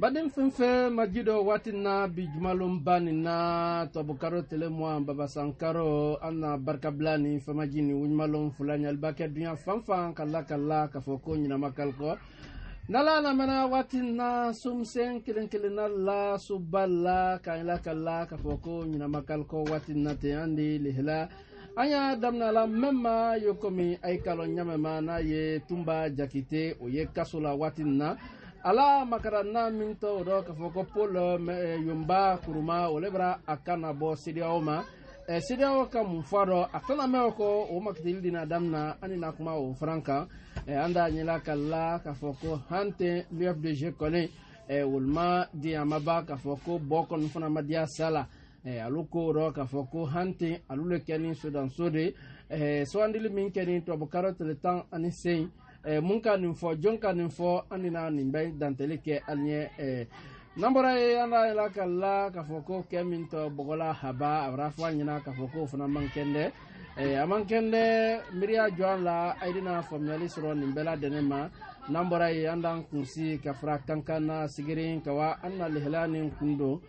baden fɛn fɛn ma ji dɔ waati na bi jumalonba nin na tɔbukaro tele mɔn babasankaro an na barikabila ni fɛnmaji ni wuɲumalon fila ɲalibakɛ dunya fan fan kala kala k'a fɔ ko ɲinama kalikɔ n'ala lamɛnna waati na somisɛn kelen kelenna la soba la k'an la kala k'a fɔ ko ɲinama kalikɔ waati na ten an de lehela an y'a damina la mɛn ma ye komi a ɲamɛma n'a ye tunba jakite o ye kaso la waati na. ala makaranna min to do ka fɔ ko paul eh, yomba kuruma o le bara a kana bɔ sedeyaw ma eh, sedeyaw ka mun fɔ dɔ a tana ko o makitili dina damina ani na kuma o faran kan eh, an da ka la k'a fɔ ko han tɛ l'ufdg kɔni eh, woluma di a k'a fɔ ko bɔ fana ma diya sa alu ko dɔ k'a fɔ ko han alu le kɛ ni sodanso de eh, sugandili eh, min kɛ ni tubabu karo tile tan ani sen eh, mun ka nin fɔ jɔn ka nin fɔ an nina nin bɛ dantɛli kɛ an ye n'an bɔra ye an la yɛlɛ ka la k'a fɔ ko kɛ min tɔ bɔgɔla haba a bara fɔ an ɲɛna k'a fɔ k'o fana man kɛn dɛ a man kɛn dɛ miiriya jɔ an la a yirina faamuyali sɔrɔ nin bɛɛ la dɛnɛ ma n'an bɔra ye an d'an kunsi ka fara kankan na sigiri kawa an na lihala nin kun don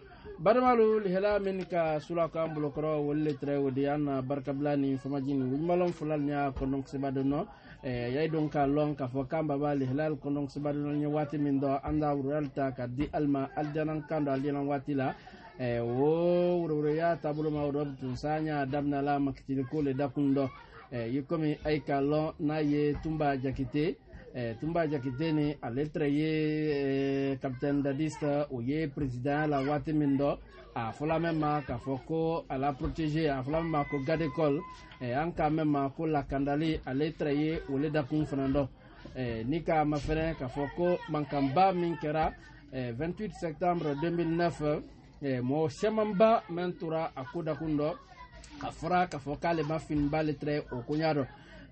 badamalu lihela min uh, eh, ka sula ko an bolokɔrɔ wolu le tɛrɛ o de an na barikabila ni famaji ni wuɲumalɔn fula ni y'a kɔndɔnkisɛba dɔ nɔ ya don k'a lɔn k'a fɔ k'an baba lihilal kɔndɔnkisɛba dɔ nɔ ye waati min dɔ an da wuruyali ta ka di alima alijanan kan dɔ alijanan waati la eh, o wuruyaya taabolo ma o dɔ tun sa an y'a daminɛ la makitili ko le dakun dɔ eh, i komi ayi k'a lɔn n'a ye tunba jakite eh, tumba jakiteni aletre ye eh, capitaine dadista o ye président la waati min dɔ a fɔla mɛn ma k'a fɔ ko a la protégé a fɔla mɛn ma ko gadecol eh, an k'a mɛn ma ko lakandali ale tɛrɛ ye o le dakun fana dɔ eh, ni k'a ma fɛnɛ k'a fɔ ko mankanba min kɛra eh, 28 septembre 2009 eh, mɔgɔ siamanba mɛn tora a ko dakun dɔ a fɔra k'a fɔ k'ale ma finiba le tɛrɛ o koɲa dɔ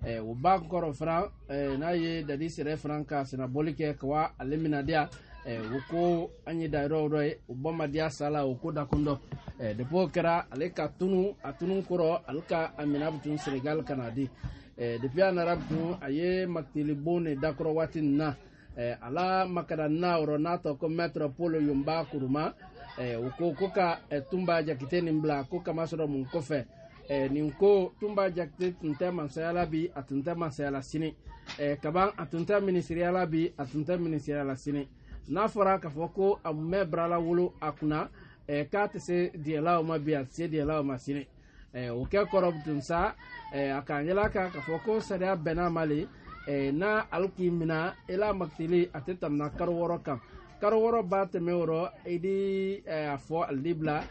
eh, o b'a kɔrɔ fana eh, n'a ye dadi yɛrɛ fana ka sɛnɛbɔli kɛ kawa ale mina diya eh, o ko an ye dayɔrɔ dɔ ye o ba ma diya sa la o ko dakun dɔ eh, depi o kɛra ale ka tunu a tunu kɔrɔ ale ka a minɛ bi tun senegal ka na di eh, depi a nara bi tun a ye makitilibon ne dakɔrɔ waati nin na eh, ala makada na yɔrɔ n'a tɔ ko maître paul yonba kuruma eh, o ko ko ka eh, tunba jakite nin bila ko kamasɔrɔ mun kɔfɛ eh, nin ko tun b'a jakite tun tɛ mansayala bi a tun tɛ mansayala sini eh, kaban a tun tɛ minisiriyala bi a tun tɛ minisiriyala sini n'a fɔra k'a fɔ ko a mun bɛ barala wolo a kunna eh, k'a tɛ se diɲɛlaw ma bi a tɛ se diɲɛlaw ma sini eh, o kɛ kɔrɔ tun sa eh, a k'an yɛlɛ kan k'a fɔ ko sariya bɛnna a ma le eh, n'a alu k'i minɛ i la makitili a tɛ tɛmɛna kalo wɔɔrɔ kan. karo wɔɔrɔ b'a tɛmɛ o rɔ i di a fɔ alidi bila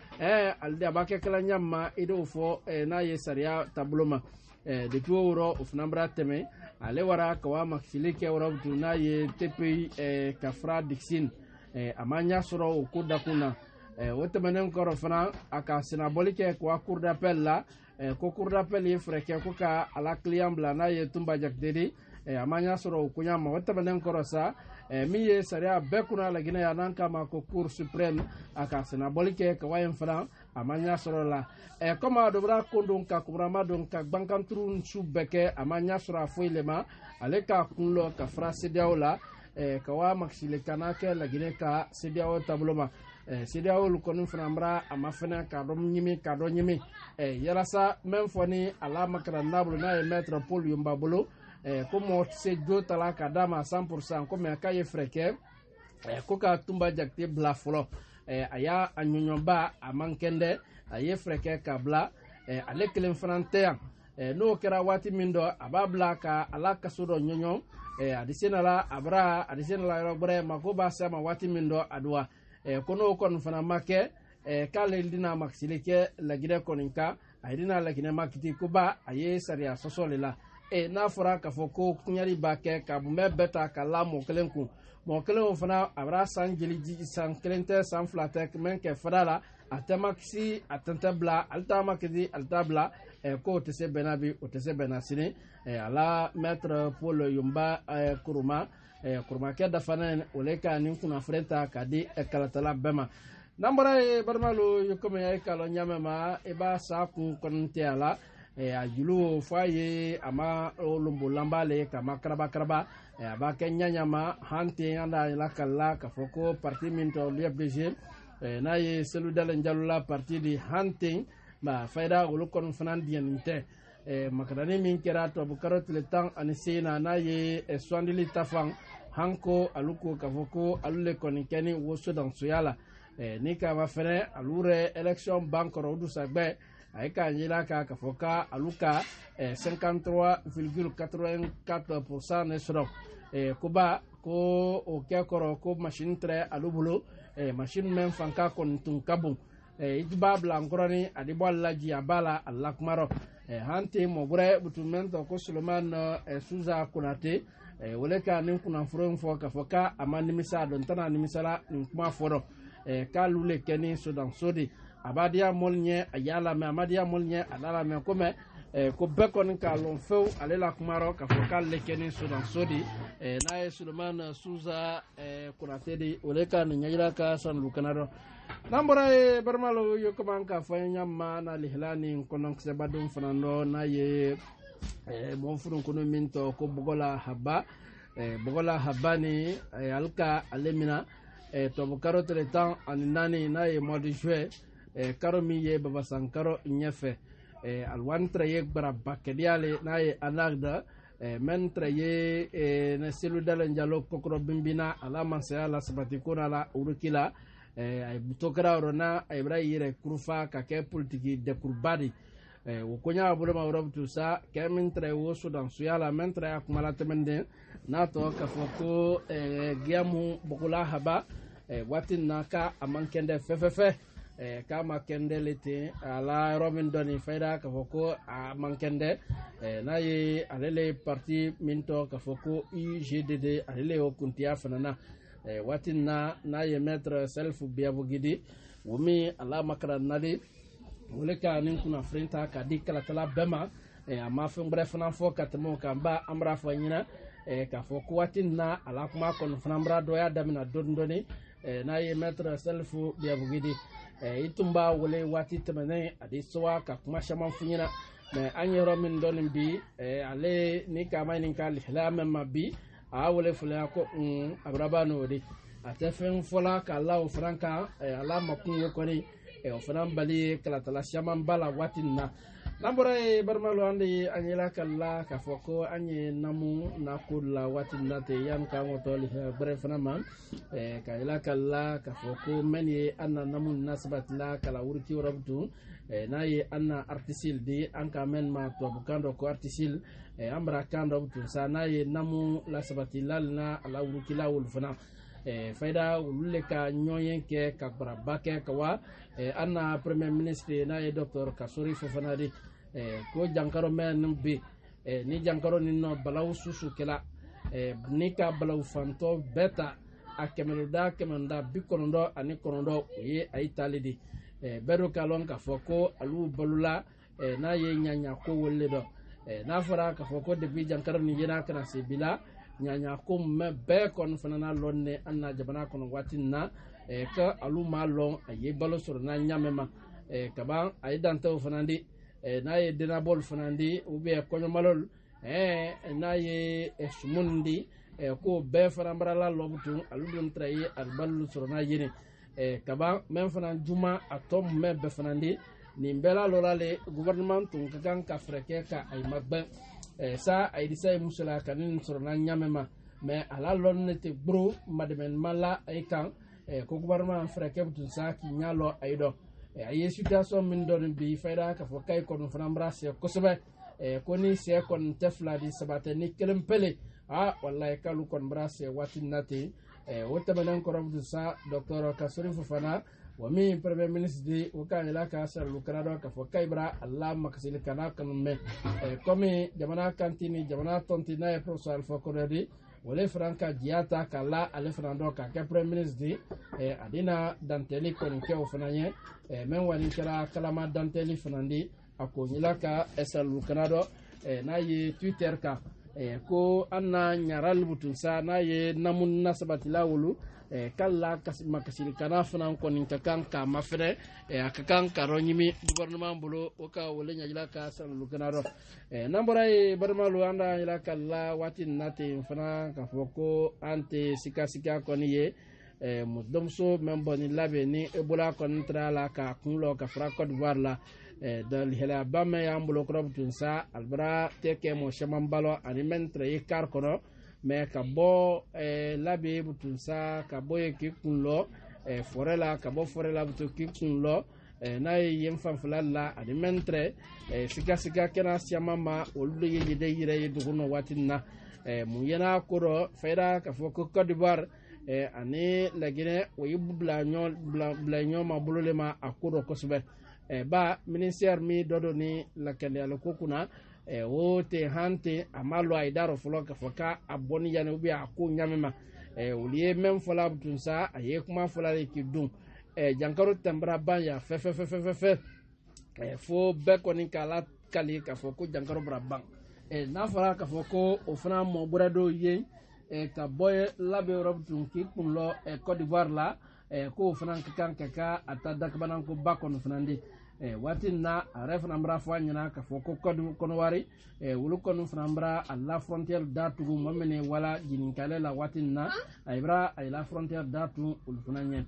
alidi a b'a kɛ kala ɲa ma i d'o fɔ n'a ye sariya taabolo ma eh, depuis o rɔ o fana bɛra tɛmɛ ale wara ka wa makisili kɛ yɔrɔ tun n'a ye tpi ka fara dixin a ma ɲa sɔrɔ o ko dakun na o tɛmɛnen kɔrɔ fana a ka senabɔli kɛ k'a cour d'appel la ko cour d'appel ye fɛɛrɛ kɛ ko ka ala kiliyan bila n'a ye tunba jakite de Eh, a ma eh, y'a sɔrɔ eh, o koɲa ma o tɛmɛnen kɔrɔ sa min ye sariya bɛɛ kunna laginɛ ya n'an k'a ma ko cour suprême a ka senabɔli kɛ kawa ye fana a ma ɲa sɔrɔ la ɛ komi a dobira ko don ka kuburama don ka gbankanturu su bɛɛ kɛ a ma ɲa sɔrɔ a foyi le ma ale k'a kun lɔ ka fara sedeyaw la ka wa magisile kana kɛ laginɛ ka sedeyaw taabolo ma sedeyaw lu kɔni fana bara a ma fɛnɛ k'a dɔ ɲimi k'a dɔ ɲimi yalasa mɛn fɔ ni a la makara n'a bolo n'a ye mɛtre paul yonba bolo eh, ko mɔgɔ tɛ se jo ta la ka d'a ma cent pour cent komi a k'a ye fɛɛrɛ kɛ eh, ko ka tunba jakite bila fɔlɔ eh, a y'a a ɲɔɲɔba a man kɛn dɛ a ye fɛɛrɛ kɛ ka bila eh, ale kelen fana tɛ yan eh, n'o kɛra waati min dɔ a b'a bila ka ala kaso dɔ ɲɔɲɔ eh, adisena la abra adisena la yɔrɔ gbɛrɛ mako b'a se a ma waati min dɔ aduwa eh, ko n'o kɔni fana ma kɛ eh, k'ale dina makisili kɛ laginɛ kɔni kan a ye dina laginɛ makiti koba a ye sariya sɔsɔ le la e n'a fɔra k'a fɔ ko kunyali b'a kɛ ka mɛ bɛɛ ta ka la mɔ kelen kun mɔ kelen o fana a bɛra san jeli san kelen tɛ san fila tɛ mɛ kɛ fada la a tɛ ma kisi a tɛ tɛ bila ale t'a ma kisi ale t'a bila ɛ eh, k'o tɛ se bɛnna bi o tɛ se bɛnna sini ɛ eh, a la mɛtɛrɛ paul yonba ɛ kuruma ɛ kurumakɛ dafanen o le ka nin kunnafoni ta k'a di ɛ kalatala bɛɛ ma n'an bɔra ye komi a ye kalon ma i b'a sa kun kɔni tɛ a la. Eh, a julu fɔ a ye a ma lonbolanba le k'a ma karabakaraba eh, a b'a kɛ ɲaɲama han ten an da lakalila k'a fɔ ko parti min tɔ lfdg eh, n'a ye selu seludalen jalola parti di hante ba ma fayida olu kɔni fana diɲɛnin tɛ makarani min kɛra tubabukaro tile tan ani sen na n'a ye sugandili ta fan hanko alu ko k'a fɔ ko alu le kɔni kɛ ni wosodansoya la ni kama fɛnɛ alu rɛ election ban kɔrɔ u dusagwɛ a ye k'a yela kan k'a fɔ ka alu ka 53,84% ne sɔrɔ koba ko o kɛ kɔrɔ ko masini tɛrɛ alu bolo masini mɛn fanka kɔni tun ka bon i b'a bila n ni a de bɔ a laji a b'a la a lakumarɔ han tɛ mɔ wɛrɛ butun mɛn tɔ ko solomani suza konate wale ka nin kunnaforo in fɔ k'a fɔ ka a ma nimisa dɔn tɛna nimisala nin kuma fɔ dɔ eh, k'alu le kɛ ni sodanso de ye abadiya mol ɲɛ a y'a lamɛn amadiya mol ɲɛ a la lamɛn eh, ko mɛ eh, eh, ko bɛɛ kɔni k'a lɔn fewu ale la kumarɔ k'a fɔ k'ale kɛ ni sodanso de n'a ye suleman suza konate de o le ka nin ɲɛjira ka sanulu kana dɔ n'an bɔra ye barima lo ye komi an k'a fɔ an ɲama na lihila ni kɔnɔkisɛbadenw fana dɔ n'a ye mɔgɔ furu min tɔ ko bɔgɔla haba bɔgɔla haba ni alika ale mina tɔbɔ karo tile tan ani naani n'a ye mɔdi juɛ Eh, karo min ye babasankaro ɲɛfɛ eh, alwani tɛrɛ ye gbaraba kɛdiyale n'a ye anagda eh, min tɛrɛ ye ne seludalen jalo kokoro bimbina ala masaya la sabati ko na la uruki la to kɛra yɔrɔ na a bɛra yɛrɛ kurufa ka kɛ politiki dɛkuruba de o ko ɲa bolo ma yɔrɔ tu sa kɛ min tɛrɛ wo sudansuya la min tɛrɛ ya kuma la tɛmɛnden n'a tɔ k'a fɔ ko giyamu bokola haba waati na ka a man kɛndɛ fɛfɛfɛ eh, ka ma kende le ten a la yɔrɔ k'a foko a man kɛndɛ eh, n'a ye alele parti minto k'a foko ko ugdd alele le y'o kuntiya fana na eh, na n'a ye maître self biyabogidi gidi wumi ala la makara nali wule ka nin kunnafirin ta k'a dikala tala bema ma eh, a ma fɛn wɛrɛ fana fɔ ka tɛmɛ o b'a amra fo nyina ɲɛna eh, k'a foko watin na ala kuma kɔni fana mra do ya damina dondoni dɔɔni eh, n'a ye maître self gidi i tun b'a wele waati tɛmɛnen a bɛ sowa ka kuma caman f'u ɲina mɛ an ye yɔrɔ min dɔɔni bi ale ni kaama nin ka lihilaya mɛn ma bi a y'a wele filaya ko un abaraba n'o de a tɛ fɛn fɔla k'a la o fana kan ala la ye kɔni o fana bali kalatala caman b'a la waati nin na n'an bɔra ye barimalo an de ye an yela kalila k'a fɔ ko an ye namu nako la waati na ten yani k'an kɔtɔ bɛrɛ fana ma ka yela kalila k'a fɔ ko mɛn ye an na namu na sabatila kala wuriti yɔrɔ tun n'a ye an na artisil di an ka mɛn ma tubabukan dɔ ko artisil an bara kan dɔ tun sa n'a ye namu lasabatila na a lawurukila wolu fana Eh, fayida olu le ka ɲɔgɔn kɛ ka baraba kɛ ka an eh, na premier ministre n'a ye dɔktɔr kasori fofana de eh, ko jankaro mɛ ni be ni jankaro ni nɔ balaw susu kɛla ni ka balaw fantɔ bɛɛ ta a kɛmɛloda kɛmɛda bi kɔnɔndɔ ani kɔnɔndɔ o ye a ye tali de bɛɛ do ka lɔn k'a fɔ ko alu balola n'a ye ɲaɲa ko wele dɔ n'a fɔra k'a fɔ ko depi jankaro ni yera kana se bi la ɲaɲa ko mɛn bɛɛ kɔni fana n'a lɔn ne an na jamana kɔnɔ waati na e, ka alu m'a lɔn a ye balo sɔrɔ n'a ɲamɛ ma e, kaban a ye dantaw fana di e, n'a ye denabɔl fana di ubiyɛn kɔɲɔmalol n'a ye sumun di ko bɛɛ fana barala lɔbu tun alu dun tara ye alibalu sɔrɔ n'a yene kaban mɛn fana juma a tɔ mɛn bɛɛ fana di nin bɛɛ la lɔ le gouvernement tun ka kan ka fɛɛrɛ kɛ ka a ma gbɛn eh, sa ayidisa ye muso la eh, eh, ka ne nin sɔrɔ na ɲamɛ ma mɛ ala lɔn ne tɛ gboro madɛmɛnima la a ye kan eh, ko gouvernement fɛrɛ kɛ tun sa k'i ɲa lɔ a ye dɔ a ye situation min dɔ bi fayida k'a fɔ kayi kɔni fana bɔra sɛ kosɛbɛ ko ni sɛ kɔni tɛ fila di saba tɛ ni kelen pele a walayi k'alu kɔni bɔra sɛ waati min na ten eh, o tɛmɛnen kɔrɔ tun sa dɔkitɛri kasori fofana wa min premier ministre de o ka yɛlɛ ka saralu kana dɔn k'a fɔ kayibara ala makasili kana kanu mɛn komi jamana kanti ni jamana tɔnti n'a ye professeur alpha konadi wale fana ka jiya ta k'a la ale fana dɔn k'a kɛ premier ministre de eh, a bɛna dantɛli kɔni kɛ o fana ye eh, mɛ wani kɛra kalama dantɛli fana de a ko ɲɛla ka saralu kana dɔn eh, n'a ye twitter kan ko an na ɲara lubutu n'a ye namu na sabatila wolo. Eh, kala makasili kana fana kɔni ka kan k'a ma fɛnɛ eh, a ka kan ka dɔ ɲimi gouvernement bolo o ka wele ɲagila ka sanulu kana dɔ eh, n'an bɔra ye badama lo an da yira ka la waati nin na ten fana k'a fɔ ko an tɛ sikasika kɔni ye musomuso min bɔ nin labɛn ni e kɔni taara la k'a kun lɔ ka fara cote d'ivoire la dalihɛlɛyaba min y'an bolo kɔrɔ tun sa alibara tɛ kɛ mɔgɔ caman balo ani mɛntɛrɛ ye kari kɔnɔ mɛ ka bɔ eh, labe butunsa ka bɔ ye k'i kun lɔ eh, fɔrɛ la ka bɔ fɔrɛ la buto k'i kun lɔ eh, n'a ye yen fanfɛla la ani mɛntrɛ eh, sikasika kɛnɛ siyama ma olu de ye yɛdɛ yɛrɛ ye dugu nɔ waati nin na eh, mun yɛn'a ko dɔ fɛra k'a fɔ ko cote d'ivoire eh, ani laginɛ o ye bila ɲɔn bila bila ɲɔn ma bolo le ma a ko dɔ kosɛbɛ eh, ba ministère min dɔ do ni lakaniyali kunna. Eh, wo te hante ama lo aidaro fɔlɔ k'a fɔ ka a bɔ ni yanni ubiyɛn a ko ɲami ma olu ye mɛn fɔla tun sa a ye kuma fɔla de k'i dun jankaro tɛnpara ban ya fɛfɛfɛfɛfɛ fo bɛɛ kɔni k'ala kali k'a fɔ ko jankaro bara ban eh, n'a fɔra k'a fɔ ko o fana mɔ bɔrɛ dɔw ye eh, ka bɔ labɛn yɔrɔ tun k'i kun lɔ cote d'ivoire la k'o fana ka kan ka ka a ta dakabanankoba kɔni fana de Eh, waati min na a yɛrɛ fana bɔra fɔ a ɲɛna k'a fɔ ko kɔnɔwari olu eh, kɔni fana bɔra a la frontière datugu mɔgɔ min ne wala ɲininkali la waati min na a bɔra a la frontière datugu olu fana ɲɛ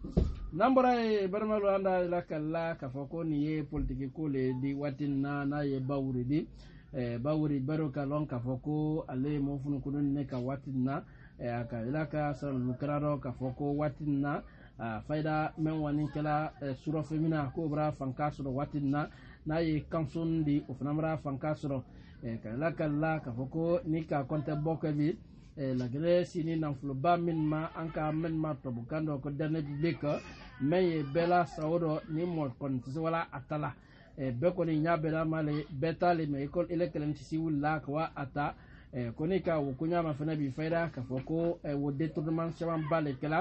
n'an bɔra yen barima dɔ an da yira kali la k'a fɔ ko nin ye politiki ko le di waati min na n'a ye bawuri di eh, bawuri bɛɛ ka lɔn k'a fɔ ko ale ye mɔfunukolon ne ka waati min na a ka yira ka sɔrɔ ninnu dɔ k'a fɔ ko waati min na a ah, fayda men wani kɛla eh, surɔfɛ min na k'o bara fanka sɔrɔ waati na n'a ye kanson di o fana bara fanka sɔrɔ eh, kalila kalila k'a fɔ ko ni ka kɔntɛ bɔ kɛ bi eh, lagɛlɛ sini nafoloba min ma an ka min ma tubabukan dɔ ko dɛnɛ bɛ kɛ mɛ ye bɛɛ la sa dɔ ni mɔ kɔni tɛ se wala a ta la bɛɛ kɔni y'a bɛɛ la ma le bɛɛ t'ale mɛ ekɔli ele kelen tɛ si wulila ka wa a ta. Eh, ko ne ka wo koɲama fana bi fayida k'a fɔ ko eh, wo détournement camanba le kɛla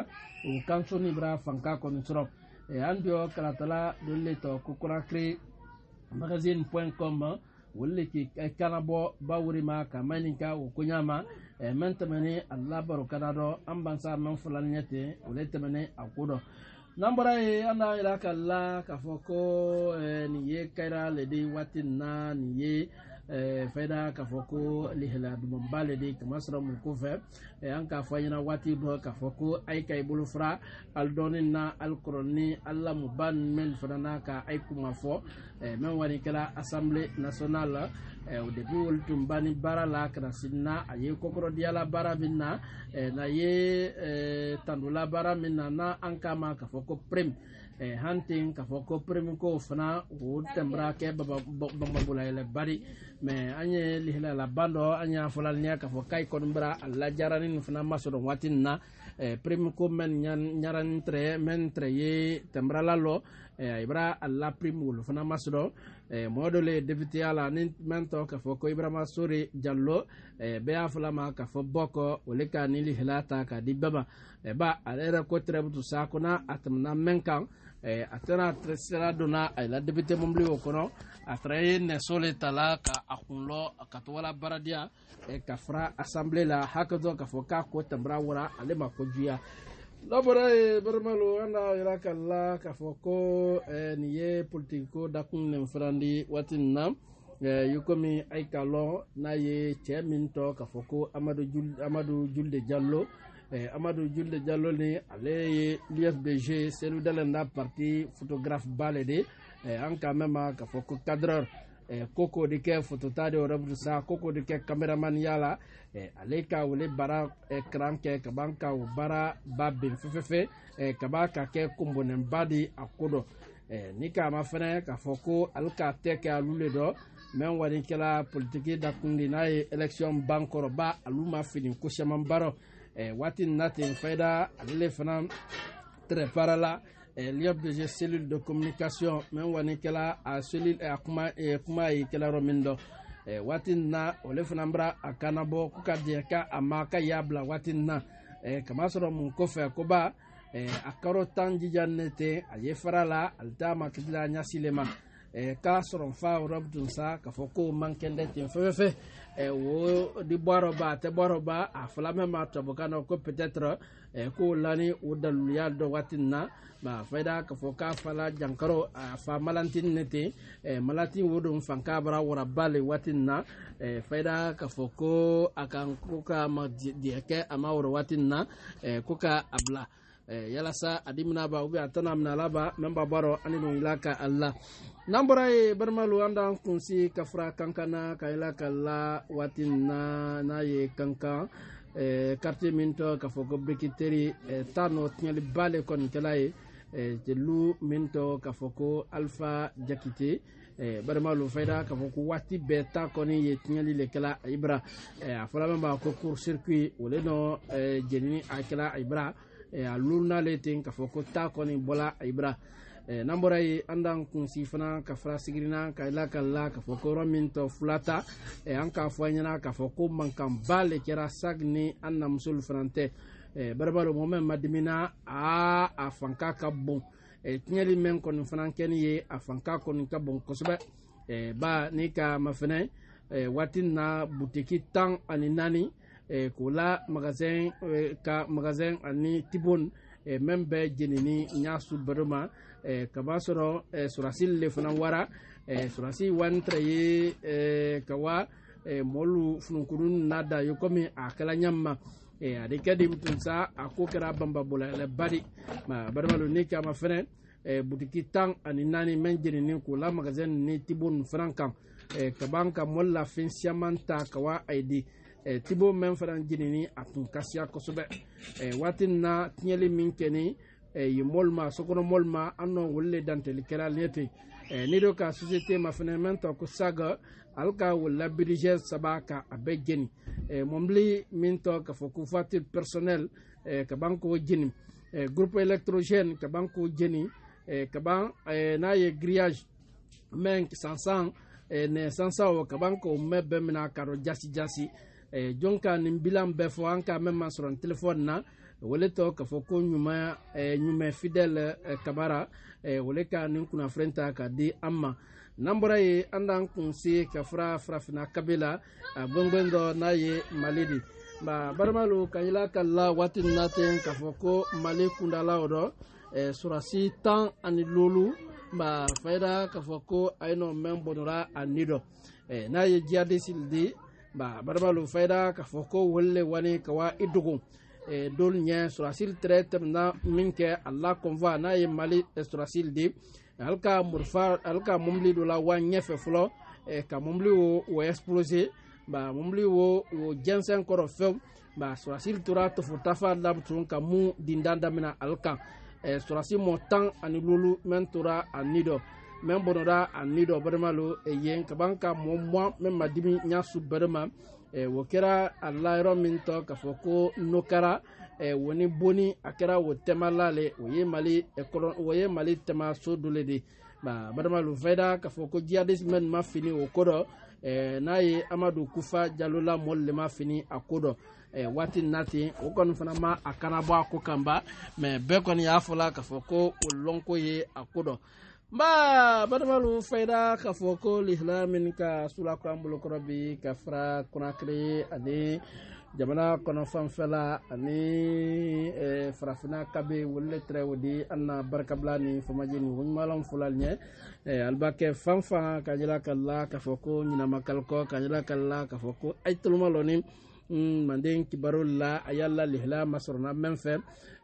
o kanso ni bara fanka kɔni sɔrɔ eh, an jɔ kalatala dolu le tɔ ko konakiri magazine point com olu le ke kanabɔ bawuri ma ka maɲi ka wo koɲama mɛn tɛmɛni a labaro kana dɔ an bansa mɛn filani ɲɛ ten o le tɛmɛni a ko dɔ n'an bɔra ye an n'a yira ka la k'a fɔ ko nin ye kɛra lede waati na nin ye Eh, eh, fayida k'a fɔ ko lihala eh, dumanba le de kama sɔrɔ mun ko fɛ an k'a fɔ a ɲɛna waati dɔ k'a fɔ ko a ka i bolo fara ali na ali kɔrɔ ni ali lamuba mɛli fana na ka a kuma fɔ mɛ wani kɛra assemblée nationale la o depuis olu tun ba ni baara la kana sini na a ye kɔkɔrɔdiyala baara min na na ye tandola baara min na na an k'a ma k'a fɔ ko prime hantin k'a fɔ ko premier ko fana o tɛmɛra kɛ banbabulaɛlɛ bari mɛ an ye lihilayalaban dɔ an y'a fɔla niya k'a fɔ k'a kɔni bara a lajara ni nin fana ma sɔrɔ waati nin na premier ko mɛn ɲarani tɛrɛ mɛn tɛrɛ ye tɛmɛrala lɔ i bara a la prime wolo fana ma sɔrɔ mɔɔ dɔ le députéya la ni mɛn tɔ k'a fɔ ko ibrahima sore jalo bɛɛ y'a fɔla ma k'a fɔ bɔkɔ ole ka ni lihila ta k'a di bɛɛ ma ba ale yɛrɛ ko tɛrɛ butu sa kɔnɔ a tɛmɛna mɛn kan Eh, a tɛna sira donna a eh, la debite mobili o kɔnɔ a tara ye nɛso le tala ka a kunlɔ ka tɔgɔla baaradiya eh, ka fara asanbile la hakɛ dɔ k'a fɔ k'a ko tanbara wara ale ma ko juya n'o ye barimalo an n'a yira ka la k'a fɔ ko nin ye politikiko dakun nin farandi waati nin na i komi a ye k'a lɔn n'a ye cɛ min tɔ k'a fɔ ko amadu jul de jalo eh, amadou julde diallo ni ale ye l'ufbg seludala nda parti photographe bale de eh, an kan mɛn k'a fɔ ko cadreur eh, koko di de kɛ fotota de ɔrɔbu sa koko di de cameraman cameramaniya la eh, ale ka wole bara eh, kalan kɛ ka ban ka o baara ba ben fɛfɛfɛ eh, ka ba ka kɛ konbɔnɛba di a ko dɔ eh, ni k'a ma fɛnɛ k'a fɔ ko ale k'a tɛ eh, kɛ alu le dɔ mɛn wari kɛla politiki dakundi n'a ye election bankɔrɔba alu ma fini ko caman ba Eh, waati na ten fayida ale le fana tɛrɛpara la eh, liabdg cellule de communication min wani kɛla a cellule eh, a kuma kuma ye kɛla yɔrɔ min dɔ waati na ole fana bara a kana bɔ ko ka diɲɛ ka a ma ka y'a bila waati na kama sɔrɔ mun kɔfɛ ko ba a karo tan jija ne ten a ye fara la ale t'a ma kitila ɲasile ma k'a sɔrɔ fa yɔrɔ tun sa k'a fɔ ko man kɛn dɛ ten fɛn fɛn eh, wo di boroba te boroba a fulamema tobo kana ko peut-être eh, ko lani o daluya do watin na ma fayda ka fo ka fala jankaro a fa malantin nete eh, malati wodum fanka bara wara bale watin na eh, fayda ka fo ko akan kuka ma dieke ama wara watin na eh, kuka abla Eh, yalasa a dimina ba a tana mina laba men ba baro ani don ilaka alla nan bɔra ye balimalu an d'an kunsi ka fura kankana ka ilaka la waati na n'a ye kankan quartier eh, min tɔ k'a fɔ ko brikiteri eh, ta nɔ tiɲɛliba le kɔnikɛla ye jelu min tɔ k'a fɔ ko alpha jakite Eh, barima lo fayida k'a fɔ ko waati bɛɛ ta kɔni ye tiɲɛli le kɛla ibra eh, a fɔla min b'a ko court circuit o le nɔ jenini a kɛla ibra Eh, a loruna le ten k'a fɔ ko ta kɔni bɔla a eh, ibra eh, n'an bɔra ye an d'an kunsi fana ka fara sigirina ka la ka la k'a fɔ ko yɔrɔ min tɔ filata an k'a fɔ an ɲɛna k'a fɔ ko mankanba le kɛra sag ni an namusolu fana tɛ baraba lo mohamɛd madimina a a fanka ka bon tiɲɛli mɛn kɔni fana kɛni ye a fanka kɔni ka bon kosɛbɛ ba ni ka ma fɛnɛ waati na butiki tan ani naani Eh, k'o la magasin eh, ka magasin ani tibon eh, min bɛ jenini n y'a su bɛrɛ ma k'a sɔrɔ surasi le fana wara surasi wani tɛrɛ ye kawa mɔlu funukurun n'a da ye komi a kɛla ɲɛmi ma a de kɛ de tun sa a ko kɛra banbabolɛlɛba de ma barimalo ne caman fɛnɛ butiki tan ani naani mɛn jenini k'o la magasin ni tibo nin fana kan ka ban ka mɔli la fɛn siyaman ta kawa a ye di Eh, tibo men fana jenini a tun kasiya kosɛbɛ eh, waati na tiɲɛli min kɛ ni eh, ye mɔl ma sokɔnɔ mɔl ma an nɔ wolu le dantɛli kɛra le ten eh, ni do ka société ma fɛnɛ mɛn tɔ ko saga ale ka o la saba ka a bɛɛ jeni eh, mɔbili min tɔ k'a fɔ ko voiture personnel eh, ka ban k'o jeni groupe électrogène ka ban k'o jeni ka ban n'a ye grillage mɛn sansan eh, nɛ sansan o ka ban k'o mɛn bɛɛ minɛ ka dɔ jasi jasi eh, jɔn ka nin bilan bɛɛ fɔ an ka mɛn masɔrɔ nin telefɔni na wale tɔ eh, eh, eh, k'a fɔ ko ɲuman ɲuman fidɛl kabara wale ka nin kunnafoni ta ka di an ma n'an bɔra yen an t'an kun se ka fara farafina kabe la a ah, gbɛngbɛn dɔ n'a ye mali de nka baramalo ka yɛlɛ a ka la waati min na ten k'a fɔ ko mali kundala o dɔ sɔrɔsi tan ani lolu nka fayida k'a fɔ ko a ye nɔ mɛn bɔnɔra a ni dɔ n'a ye jiyadesi di ba baraba lo fayda k'a fɔ ko wele wani ka wa i dogo e, dolu ɲɛ sɔrɔsili tɛrɛ tɛmɛna min kɛ a la kɔnfa n'a ye mali sɔrɔsili de hali ka morifa hali ka mɔbili dɔ la wa ɲɛfɛ fɔlɔ ka mɔbili wo o ɛsiplose ba mɔbili wo o jɛnsɛn kɔrɔ fɛnw ba sɔrɔsili tora tofotafa lamutu ka mun dindan damina hali kan e, sɔrɔsi mɔ tan ani lolu mɛn tora a ni dɔ meŋ bonora a nido berema lo e yeŋ ka baŋ ka moɔ moɔ meŋ ma dimi nyɛ su berema e, e wo kɛra a layɔrɔ meŋ tɔ ka fɔ ko nokara e, wo boni a wo tɛma le wo ye mali ekɔlɔ wo ye mali tɛma so dole de ba berema lo vɛda ka fɔ ko jihadis meŋ ma fini o ko dɔ e, n'a ye amadu kufa jalo la ma fini a ko dɔ eh, o kɔni fana ma a kana bɔ a ko kan ba mɛ bɛɛ kɔni y'a fɔla k'a fɔ ko o lɔnko ye a ko dɔ mba badamalu fayida k'a fɔ ko lihla min ka sula ko ambulu bolokɔrɔ bi ka fara konakiri ani jamana kɔnɔ fanfɛla ani eh, farafina kabe wolile tɛrɛ di an na barikabila ni famaji ni woɲumalan fula ɲɛ eh, alibakɛ fan fan ka jira ka mm, la k'a fɔ ko ɲinamakalikɔ ka jira ka la k'a fɔ ko ayi mm, manden la a y'a la lihila masɔrɔna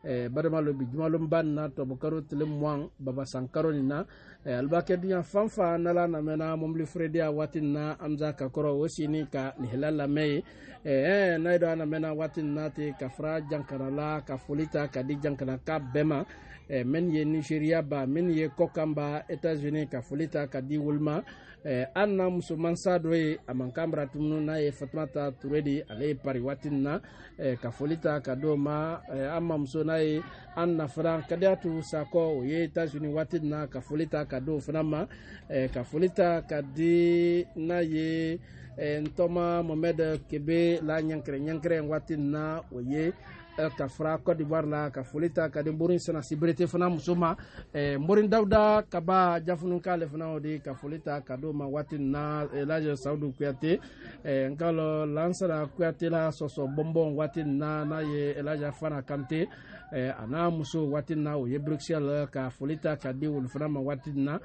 Eh, barema lo bi jumalon ban na to bu karo tele mwan baba sankaro ni na eh, ke dunya fanfa nala na mena momli fredi a watin na amza ka koro ni ka ni helala mei eh, eh na e do na mena watin na te ka fra jankara la ka fulita ka di jankana ka bema eh, men ye nigeria ba men ye kokamba etats-unis ka fulita ka di wulma eh, an na musoman sa do ye a man kan tumunu n'a ye fatumata ture di ale ye pari watin na eh, ka fulita ka do ma eh, an ma muso n'a fana ye an nafara kadiyatu sakɔ o ye etats-unis waati na ka foli ta ka di o fana ma eh, ka foli ta ka di n'a ye eh, ntɔma mohamɛd kebe la ɲɛnkɛrɛ ɲɛnkɛrɛ waati nin na o ye Eh, ka fara cote d'ivoire la ka foli ta ka di morin senasi berete fana muso ma eh, morin dawuda kaba jafunu k'ale fana o de ka foli ta ka di o ma waati nin na eh, elage sawudu kuyate n k'a lɔ lansana kuyate la sɔsɔ bɔnbɔn waati nin na n'a ye elage fana kante a n'a muso waati nin na o ye bruxelles ka foli ta ka di olu fana ma waati nin na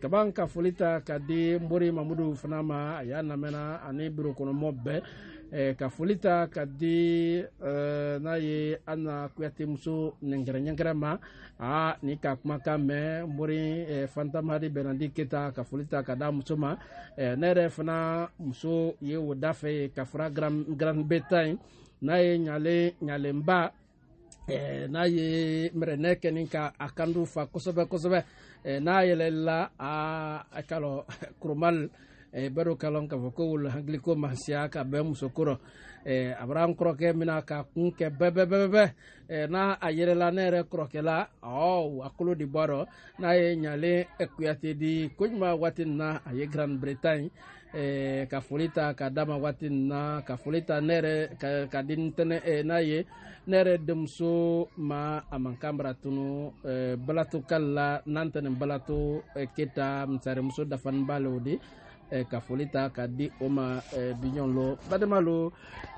kaban ka foli ta ka di morin mamudu fana ma a y'a lamɛnna ani biro kɔnɔmɔ bɛɛ Eh, ka foli ta ka di eh, n'a ye an na kuyate muso nɛngɛrɛ ɲɛngɛrɛ ma a ni ka kumakan mɛn mori eh, fantamari bɛnadi keta ka foli ta ka da muso ma ne yɛrɛ fana muso ye o da fɛ ye ka fara garanbe ta ye n'a ye ɲale ɲalenba n'a ye mɛrɛnɛ kɛni ka a kandu fa kosɛbɛ kosɛbɛ n'a yɛlɛla a kalɔ kuromali e baro kalon ka fo ko wul hagli ko mahsiya ka be muso koro e eh, abran mina ka kun ke be be be be eh, na ayere la ne re kroke la o oh, akulu di baro na ye nyale ekuyate di kujma watin na aye grand bretagne e ka foli ta ka dama waati na ka foli ta ne yɛrɛ ka, di ntɛnɛ n'a ye ne yɛrɛ denmuso ma a man kan bara tunu balato kali la n'an tɛ nin balato e, keta misarimuso dafani b'a la o de Eh, ka foli ta ka di o ma eh, biɲɔn lo badema lo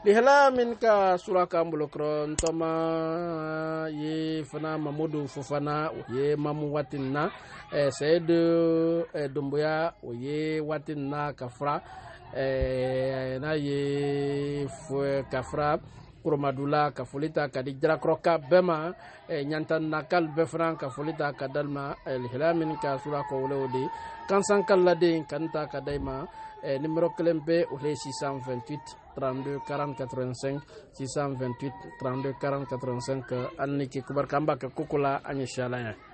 lihela min ka sura k'an bolokɔrɔ ntɔma ye fana mamudu fofana o ye mamu waati nin na eh, seyidu donboya o ye waati nin na ka fura n'a ye ka fura koromadula ka foli e, ta ka di jarakɔrɔka bɛɛ ma ɲantaninakali bɛɛ fana ka foli ka dali ma lihilaya min ka sura de kansankali laden ta ka da i ma nimero kelen bɛ o le 628 32 40 85 628 32 40 85 ani ni ke kubarika an b'a kɛ koko la an